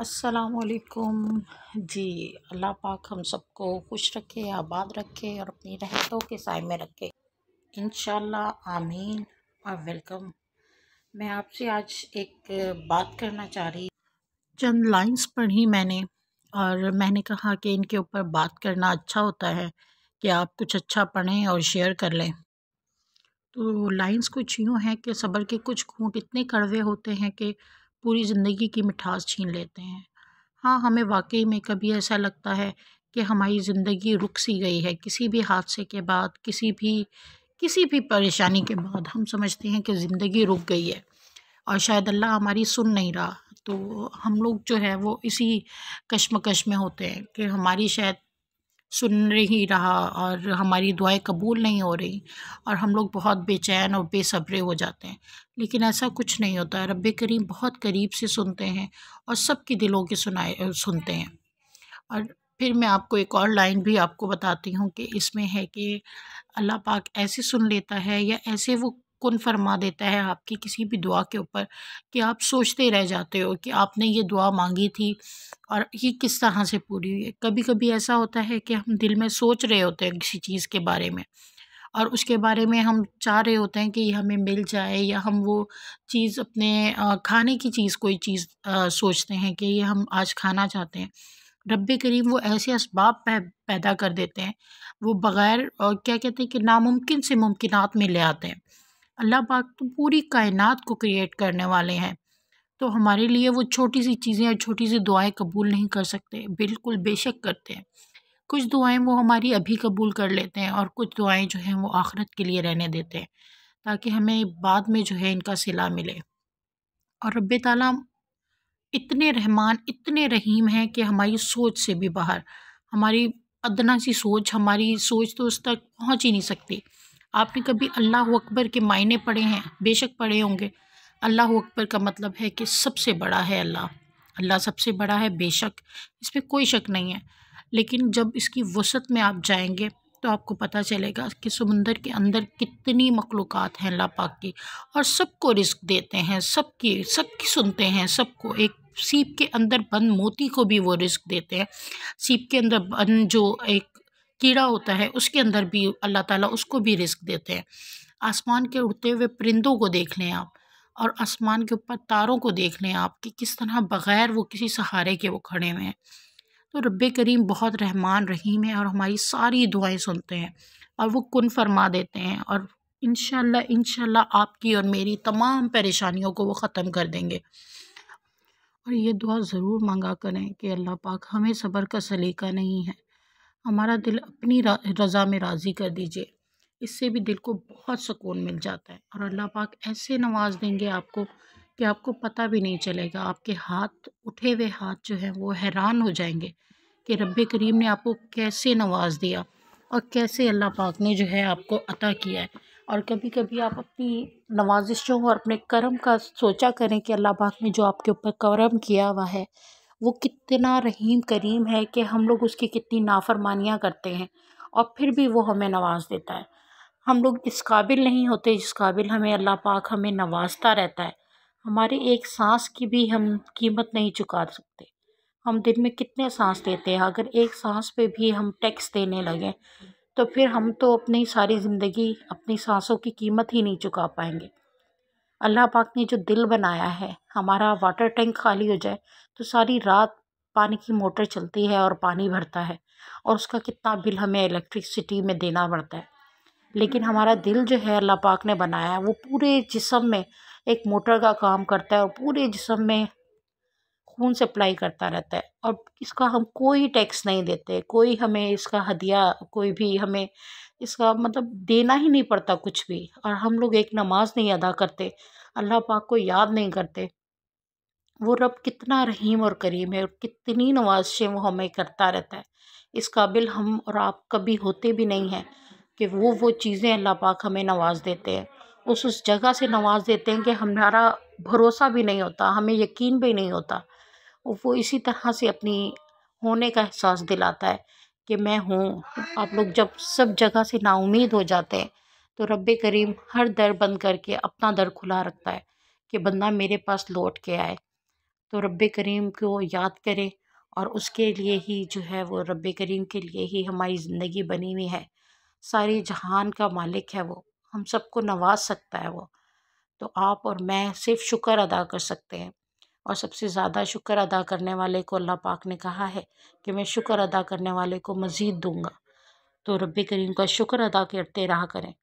असलकुम जी अल्लाह पाक हम सबको खुश रखे आबाद रखे और अपनी रहतों के साय में रखे इन आमीन और वेलकम मैं आपसे आज एक बात करना चाह रही चंद लाइंस पढ़ी मैंने और मैंने कहा कि इनके ऊपर बात करना अच्छा होता है कि आप कुछ अच्छा पढ़ें और शेयर कर लें तो लाइंस कुछ यूँ हैं कि सबर के कुछ खूंट इतने कड़वे होते हैं कि पूरी ज़िंदगी की मिठास छीन लेते हैं हाँ हमें वाकई में कभी ऐसा लगता है कि हमारी ज़िंदगी रुक सी गई है किसी भी हादसे के बाद किसी भी किसी भी परेशानी के बाद हम समझते हैं कि ज़िंदगी रुक गई है और शायद अल्लाह हमारी सुन नहीं रहा तो हम लोग जो है वो इसी कश्मकश में होते हैं कि हमारी शायद सुन नहीं रहा और हमारी दुआएं कबूल नहीं हो रही और हम लोग बहुत बेचैन और बेसब्रे हो जाते हैं लेकिन ऐसा कुछ नहीं होता रब करीम बहुत करीब से सुनते हैं और सबके दिलों के सुनाए सुनते हैं और फिर मैं आपको एक और लाइन भी आपको बताती हूँ कि इसमें है कि अल्लाह पाक ऐसे सुन लेता है या ऐसे वो कुन फरमा देता है आपकी किसी भी दुआ के ऊपर कि आप सोचते रह जाते हो कि आपने ये दुआ मांगी थी और ये किस तरह से पूरी हुई है कभी कभी ऐसा होता है कि हम दिल में सोच रहे होते हैं किसी चीज़ के बारे में और उसके बारे में हम चाह रहे होते हैं कि ये हमें मिल जाए या हम वो चीज़ अपने खाने की चीज़ कोई चीज़ सोचते हैं कि ये हम आज खाना चाहते हैं रब करीब वो ऐसे इसबाब पैदा कर देते हैं वो बग़ैर क्या कहते हैं कि नामुमकिन से मुमकिन में ले आते हैं अल्लाह पाक तो पूरी कायनात को क्रिएट करने वाले हैं तो हमारे लिए वो छोटी सी चीज़ें या छोटी सी दुआएं कबूल नहीं कर सकते बिल्कुल बेशक करते हैं कुछ दुआएं वो हमारी अभी कबूल कर लेते हैं और कुछ दुआएं जो हैं वो आखरत के लिए रहने देते हैं ताकि हमें बाद में जो है इनका सिला मिले और रब तला इतने रहमान इतने रहीम हैं कि हमारी सोच से भी बाहर हमारी अदना सी सोच हमारी सोच तो उस तक पहुँच ही नहीं सकती आपने कभी अल्लाह अकबर के मायने पढ़े हैं बेशक पढ़े होंगे अल्लाह अकबर का मतलब है कि सबसे बड़ा है अल्लाह अल्लाह सबसे बड़ा है बेशक इसमें कोई शक नहीं है लेकिन जब इसकी वसत में आप जाएंगे तो आपको पता चलेगा कि समंदर के अंदर कितनी मखलूक़ हैं अल्लाह पाक की और सबको रिस्क देते हैं सबकी सबकी सुनते हैं सबको एक सीप के अंदर बंद मोती को भी वो रिस्क देते हैं सीप के अंदर बंद जो एक कीड़ा होता है उसके अंदर भी अल्लाह ताला उसको भी रिस्क देते हैं आसमान के उड़ते हुए परिंदों को देख लें आप और आसमान के ऊपर तारों को देख लें आप कि किस तरह बग़ैर वो किसी सहारे के वो खड़े हुए हैं तो रब करीम बहुत रहमान रहीम है और हमारी सारी दुआएँ सुनते हैं और वो कन फरमा देते हैं और इन इनशाला आपकी और मेरी तमाम परेशानियों को वो ख़त्म कर देंगे और ये दुआ ज़रूर मांगा करें कि अल्लाह पाक हमें सबर का सलीका नहीं है हमारा दिल अपनी रज़ा में राज़ी कर दीजिए इससे भी दिल को बहुत सुकून मिल जाता है और अल्लाह पाक ऐसे नवाज देंगे आपको कि आपको पता भी नहीं चलेगा आपके हाथ उठे हुए हाथ जो हैं वो हैरान हो जाएंगे कि रब करीम ने आपको कैसे नवाज दिया और कैसे अल्लाह पाक ने जो है आपको अता किया है और कभी कभी आप अपनी नवाजिशों और अपने कर्म का सोचा करें कि अल्लाह पाक ने जो आपके ऊपर कर्म किया हुआ है वो कितना रहीम करीम है कि हम लोग उसकी कितनी नाफ़रमानियाँ करते हैं और फिर भी वो हमें नवाज़ देता है हम लोग इस काबिल नहीं होते जिस काबिल हमें अल्लाह पाक हमें नवाजता रहता है हमारे एक सांस की भी हम कीमत नहीं चुका सकते हम दिन में कितने सांस देते हैं अगर एक सांस पे भी हम टैक्स देने लगें तो फिर हम तो अपनी सारी ज़िंदगी अपनी सांसों की कीमत ही नहीं चुका पाएंगे अल्लाह पाक ने जो दिल बनाया है हमारा वाटर टैंक खाली हो जाए तो सारी रात पानी की मोटर चलती है और पानी भरता है और उसका कितना बिल हमें इलेक्ट्रिसिटी में देना पड़ता है लेकिन हमारा दिल जो है अल्लाह पाक ने बनाया है वो पूरे जिसम में एक मोटर का काम करता है और पूरे जिसम में सुकून से अप्लाई करता रहता है और इसका हम कोई टैक्स नहीं देते कोई हमें इसका हदिया कोई भी हमें इसका मतलब देना ही नहीं पड़ता कुछ भी और हम लोग एक नमाज़ नहीं अदा करते अल्लाह पाक को याद नहीं करते वो रब कितना रहीम और करीम है और कितनी नवाजिशें वो हमें करता रहता है इस काबिल हम और आप कभी होते भी नहीं हैं कि वो वो चीज़ें अल्लाह पाक हमें नवाज देते हैं उस उस जगह से नवाज देते हैं कि हमारा भरोसा भी नहीं होता हमें यकीन भी नहीं होता वो इसी तरह से अपनी होने का एहसास दिलाता है कि मैं हूँ आप लोग जब सब जगह से नाउमीद हो जाते हैं तो रब करीम हर दर बंद करके अपना दर खुला रखता है कि बंदा मेरे पास लौट के आए तो रब करीम को याद करें और उसके लिए ही जो है वो रब करीम के लिए ही हमारी ज़िंदगी बनी हुई है सारी जहान का मालिक है वो हम सबको नवाज सकता है वो तो आप और मैं सिर्फ शुक्र अदा कर सकते हैं और सबसे ज़्यादा शुक्र अदा करने वाले को अल्लाह पाक ने कहा है कि मैं शुक्र अदा करने वाले को मज़ीद दूँगा तो रब करीम का शुक्र अदा करते रहा करें